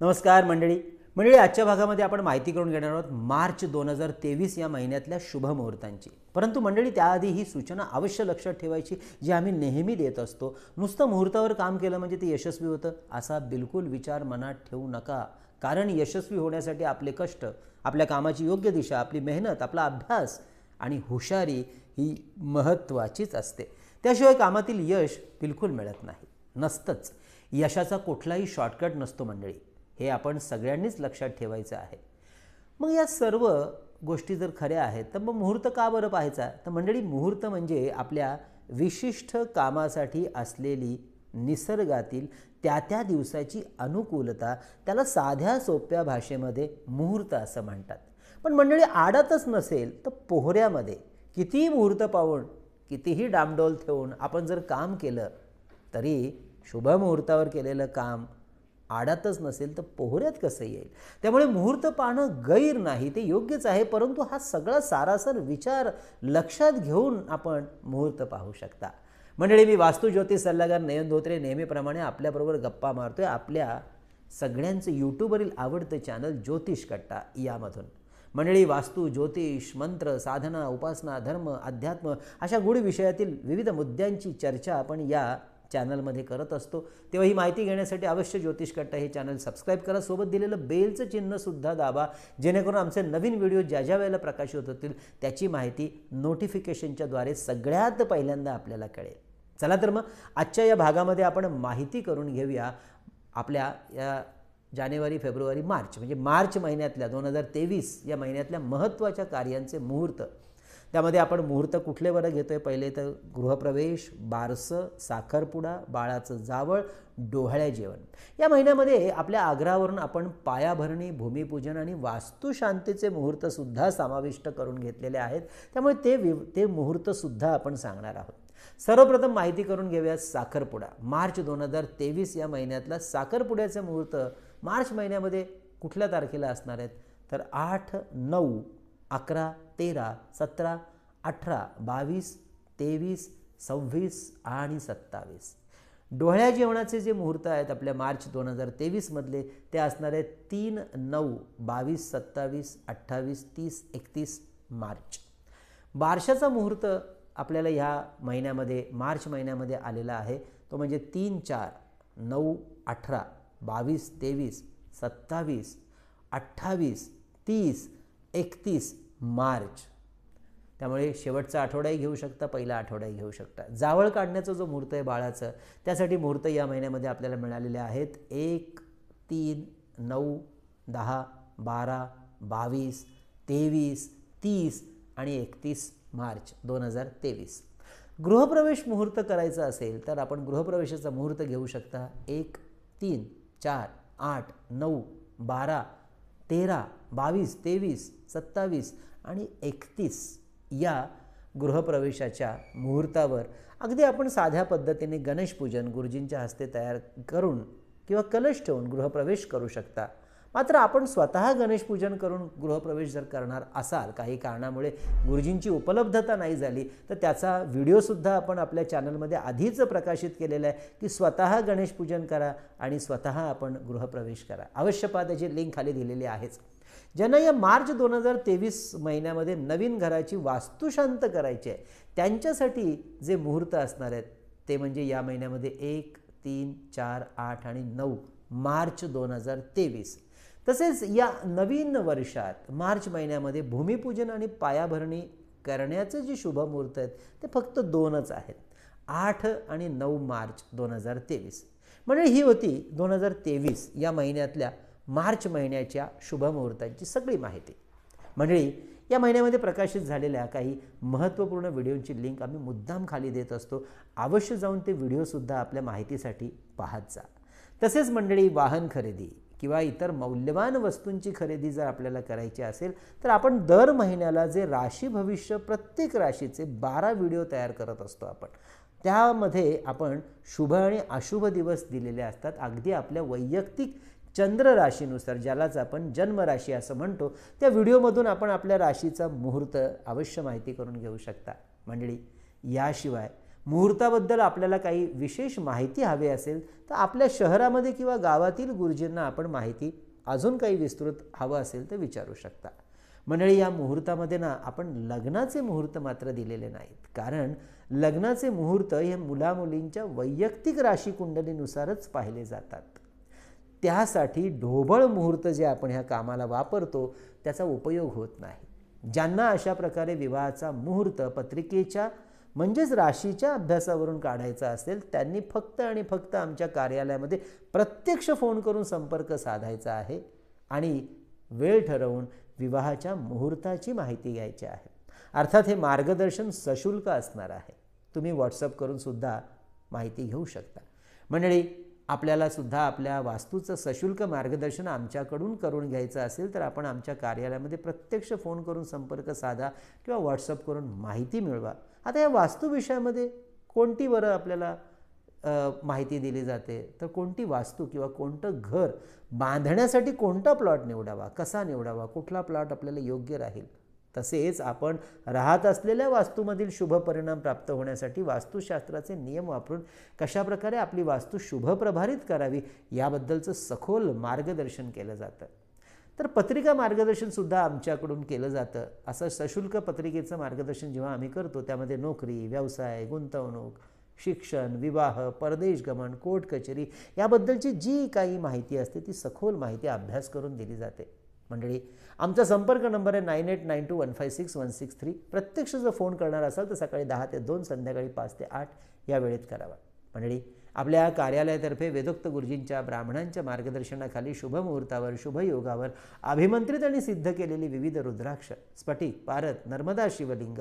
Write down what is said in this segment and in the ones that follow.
नमस्कार मंडळी मंडळी आजच्या भागामध्ये आपण माहिती करून घेणार आहोत मार्च दोन हजार तेवीस या महिन्यातल्या शुभ मुहूर्तांची परंतु मंडळी त्याआधी ही सूचना अवश्य लक्षात ठेवायची जी आम्ही नेहमी देत असतो नुसतं मुहूर्तावर काम केलं म्हणजे ते यशस्वी होतं असा बिलकुल विचार मनात ठेवू नका कारण यशस्वी होण्यासाठी आपले कष्ट आपल्या कामाची योग्य दिशा आपली मेहनत आपला अभ्यास आणि हुशारी ही महत्त्वाचीच असते त्याशिवाय कामातील यश बिलकुल मिळत नाही नसतंच यशाचा कुठलाही शॉर्टकट नसतो मंडळी हे आपण सगळ्यांनीच लक्षात ठेवायचं आहे मग या सर्व गोष्टी जर खऱ्या आहेत तर मग मुहूर्त का बरं पाहायचा तर मंडळी मुहूर्त म्हणजे आपल्या विशिष्ट कामासाठी असलेली निसर्गातील त्या त्या दिवसाची अनुकूलता त्याला साध्या सोप्या भाषेमध्ये मुहूर्त असं म्हणतात पण मंडळी आडतच नसेल तर पोहऱ्यामध्ये कितीही मुहूर्त पाहून कितीही डामडोल ठेवून आपण जर काम केलं तरी शुभ मुहूर्तावर केलेलं काम आडातच नसेल तर पोहऱ्यात कसं येईल त्यामुळे मुहूर्त पाहणं गैर नाही ते योग्यच आहे परंतु हा सगळा सारासर विचार लक्षात घेऊन आपण मुहूर्त पाहू शकता मंडळी मी वास्तुज्योतिष सल्लागार नयन धोत्रे नेहमीप्रमाणे आपल्याबरोबर गप्पा मारतोय आपल्या सगळ्यांचं यूट्यूबवरील आवडतं चॅनल ज्योतिष कट्टा यामधून मंडळी वास्तू ज्योतिष मंत्र साधना उपासना धर्म अध्यात्म अशा गुढ विषयातील विविध मुद्द्यांची चर्चा आपण या चॅनलमध्ये करत असतो तेव्हा ही माहिती घेण्यासाठी अवश्य ज्योतिष कट्टा हे चॅनल सबस्क्राईब करा सोबत दिलेलं बेलचं चिन्हसुद्धा दाबा जेणेकरून आमचे नवीन व्हिडिओ ज्या ज्या वेळेला प्रकाशित होतील त्याची माहिती नोटिफिकेशनच्याद्वारे सगळ्यात पहिल्यांदा आपल्याला कळेल चला तर मग आजच्या या भागामध्ये आपण माहिती करून घेऊया आपल्या या जानेवारी फेब्रुवारी मार्च म्हणजे मार्च महिन्यातल्या दोन हजार तेवीस या महिन्यातल्या महत्त्वाच्या कार्यांचे मुहूर्त त्यामध्ये आपण मुहूर्त कुठले बरं घेतो आहे पहिले तर गृहप्रवेश बारसं साखरपुडा बाळाचं जावळ डोहाळ्या जेवण या महिन्यामध्ये आपल्या आग्रहावरून आपण पायाभरणी भूमिपूजन आणि वास्तुशांतीचे मुहूर्तसुद्धा समाविष्ट करून घेतलेले आहेत त्यामुळे ते वि ते मुहूर्तसुद्धा आपण सांगणार आहोत सर्वप्रथम माहिती करून घेऊयात साखरपुडा मार्च दोन हजार तेवीस या महिन्यातला साखरपुड्याचे मुहूर्त मार्च महिन्यामध्ये कुठल्या तारखेला असणार आहेत तर आठ नऊ अकरा तेरा सतरा अठरा बावीस तेवीस सव्वीस आणि सत्तावीस डोळ्या जेवणाचे जे मुहूर्त आहेत आपल्या मार्च दोन हजार तेवीसमधले ते असणारे तीन नऊ बावीस सत्तावीस अठ्ठावीस तीस एकतीस मार्च बारशाचा मुहूर्त आपल्याला ह्या महिन्यामध्ये मार्च महिन्यामध्ये आलेला आहे तो म्हणजे तीन चार नऊ अठरा बावीस तेवीस सत्तावीस अठ्ठावीस तीस एकतीस मार्च त्यामुळे शेवटचा आठवडाही घेऊ शकता पहिला आठवडाही घेऊ शकता जावळ काढण्याचं जो मुहूर्त आहे बाळाचं त्यासाठी मुहूर्त या महिन्यामध्ये आपल्याला मिळालेले आहेत एक तीन नऊ दहा बारा बावीस तेवीस तीस आणि एकतीस मार्च दोन हजार तेवीस गृहप्रवेश मुहूर्त करायचा असेल तर आपण गृहप्रवेशाचा मुहूर्त घेऊ शकता एक तीन चार आठ नऊ बारा तेरा बावीस तेवीस सत्तावीस आणि एकतीस या गृहप्रवेशाच्या मुहूर्तावर अगदी आपण साध्या पद्धतीने गणेशपूजन गुरुजींच्या हस्ते तयार करून किंवा कलश ठेवून गृहप्रवेश करू शकता मात्र आपण स्वतः गणेशपूजन करून गृहप्रवेश जर करणार असाल काही कारणामुळे गुरुजींची उपलब्धता नाही झाली तर त्याचा व्हिडिओसुद्धा आपण आपल्या चॅनलमध्ये आधीच प्रकाशित केलेला आहे की स्वतः गणेशपूजन करा आणि स्वतः आपण गृहप्रवेश करा अवश्य पहा त्याची लिंक खाली दिलेली आहेच ज्यांना या मार्च दोन हजार तेवीस महिन्यामध्ये नवीन घराची वास्तुशांत करायची आहे त्यांच्यासाठी जे मुहूर्त असणार आहेत ते म्हणजे या महिन्यामध्ये एक तीन चार आठ आणि नऊ मार्च दोन हजार तेवीस तसेच या नवीन वर्षात मार्च महिन्यामध्ये भूमिपूजन आणि पायाभरणी करण्याचं जे शुभमुहूर्त आहेत ते फक्त दोनच आहेत आठ आणि नऊ मार्च दोन हजार तेवीस म्हणजे ही होती दोन हजार तेवीस या महिन्यातल्या मार्च महिन्याच्या शुभमुहूर्तांची सगळी माहिती मंडळी म्हणजे या महिन्यामध्ये प्रकाशित झालेल्या काही महत्त्वपूर्ण व्हिडिओंची लिंक आम्ही मुद्दाम खाली देत असतो अवश्य जाऊन ते व्हिडिओसुद्धा आपल्या माहितीसाठी पाहत जा तसेच मंडळी वाहन खरेदी किंवा इतर मौल्यवान वस्तूंची खरेदी जर आपल्याला करायची असेल तर आपण दर महिन्याला जे राशी भविष्य प्रत्येक राशीचे बारा व्हिडिओ तयार करत असतो आपण त्यामध्ये आपण शुभ आणि अशुभ दिवस दिलेले असतात अगदी आपल्या वैयक्तिक चंद्र राशीनुसार ज्यालाच आपण जन्मराशी असं म्हणतो त्या व्हिडिओमधून आपण आपल्या राशीचा मुहूर्त अवश्य माहिती करून घेऊ शकता मंडळी याशिवाय मुहूर्ताबद्दल आपल्याला काही विशेष माहिती हवी असेल तर आपल्या शहरामध्ये किंवा गावातील गुरुजींना आपण माहिती अजून काही विस्तृत हवं असेल तर विचारू शकता मंडळी या मुहूर्तामध्ये ना आपण लग्नाचे मुहूर्त मात्र दिलेले नाहीत कारण लग्नाचे मुहूर्त हे मुलामुलींच्या वैयक्तिक राशी कुंडलीनुसारच पाहिले जातात त्यासाठी ढोबळ मुहूर्त जे आपण ह्या कामाला वापरतो त्याचा उपयोग होत नाही ज्यांना अशा प्रकारे विवाहाचा मुहूर्त पत्रिकेच्या म्हणजेच राशीच्या अभ्यासावरून काढायचा असेल त्यांनी फक्त आणि फक्त आमच्या कार्यालयामध्ये प्रत्यक्ष फोन करून संपर्क साधायचा आहे आणि वेळ ठरवून विवाहाच्या मुहूर्ताची माहिती घ्यायची आहे अर्थात हे मार्गदर्शन सशुल्क असणार आहे तुम्ही व्हॉट्सअप करून सुद्धा माहिती घेऊ शकता मंडळी आपल्याला सुद्धा आपल्या वास्तूचं सशुल्क मार्गदर्शन आमच्याकडून करून घ्यायचं असेल तर आपण आमच्या कार्यालयामध्ये प्रत्यक्ष फोन करून संपर्क साधा किंवा व्हॉट्सअप करून माहिती मिळवा आता या वास्तूविषयामध्ये कोणती बरं आपल्याला माहिती दिली जाते तर कोणती वास्तू किंवा कोणतं घर बांधण्यासाठी कोणता प्लॉट निवडावा कसा निवडावा कुठला प्लॉट आपल्याला योग्य राहील तसेच आपण राहत असलेल्या वास्तूमधील शुभ परिणाम प्राप्त होण्यासाठी वास्तुशास्त्राचे नियम वापरून कशाप्रकारे आपली वास्तू शुभ प्रभारित करावी याबद्दलचं सखोल मार्गदर्शन केलं जातं तर पत्रिका मार्गदर्शनसुद्धा आमच्याकडून केलं जातं असं सशुल्क पत्रिकेचं मार्गदर्शन जेव्हा आम्ही करतो त्यामध्ये नोकरी व्यवसाय गुंतवणूक शिक्षण विवाह परदेश गमन कोर्ट कचेरी याबद्दलची जी काही माहिती असते ती सखोल माहिती अभ्यास करून दिली जाते मंडळी आमचा संपर्क नंबर आहे nine eight nine two one five six one six three प्रत्यक्ष जर फोन करणार असाल तर सकाळी दहा ते दोन संध्याकाळी पाच ते आठ या वेळेत करावा मंडळी आपल्या कार्यालयातर्फे वेदोक्त गुरुजींच्या ब्राह्मणांच्या मार्गदर्शनाखाली शुभमुहूर्तावर शुभयोगावर अभिमंत्रित आणि सिद्ध केलेली विविध रुद्राक्ष स्फटिक पारत नर्मदा शिवलिंग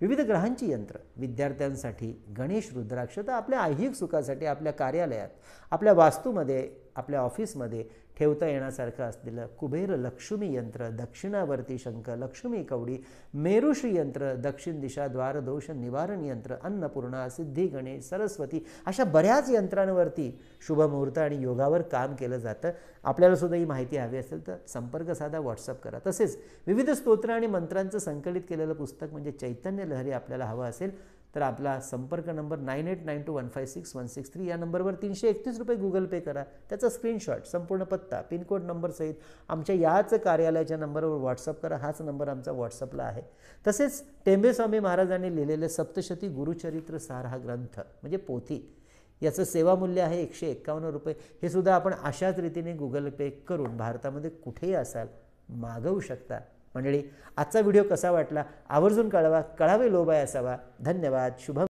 विविध ग्रहांची यंत्र विद्यार्थ्यांसाठी गणेश रुद्राक्ष तर आपल्या ऐहिक सुखासाठी आपल्या कार्यालयात आपल्या वास्तूमध्ये आपल्या ऑफिसमध्ये ठेवता येण्यासारखं असलेलं कुबेर लक्ष्मी यंत्र दक्षिणावर्ती शंख लक्ष्मी कवडी मेरुश्री यंत्र दक्षिण दिशा द्वारदोष निवारण यंत्र अन्नपूर्णा सिद्धी गणेश सरस्वती अशा बऱ्याच यंत्रांवरती शुभमुहूर्त आणि योगावर काम केलं जातं आपल्याला सुद्धा ही माहिती हवी असेल तर संपर्क साधा व्हॉट्सअप करा तसेच विविध स्तोत्र आणि मंत्रांचं संकलित केलेलं पुस्तक म्हणजे चैतन्य लहरी आपल्याला हवं असेल तर आपला संपर्क number nine eight nine two one five six one six three या नंबरवर तीनशे एकतीस रुपये गुगल पे करा त्याचा स्क्रीनशॉट संपूर्ण पत्ता पिनकोड नंबरसहित आमच्या याच कार्यालयाच्या नंबरवर व्हॉट्सअप करा हाच नंबर आमचा व्हॉट्सअपला आहे तसेच टेंबेस्वामी महाराजांनी लिहिलेलं सप्तशती गुरुचरित्र सार हा ग्रंथ म्हणजे पोथी याचं सेवामूल्य आहे एकशे एक्कावन्न रुपये हे सुद्धा आपण अशाच रीतीने गुगल पे करून भारतामध्ये कुठेही असाल मागवू शकता मंडळी आजचा व्हिडिओ कसा वाटला आवर्जून कळवा कळावे लोबाय असावा धन्यवाद शुभम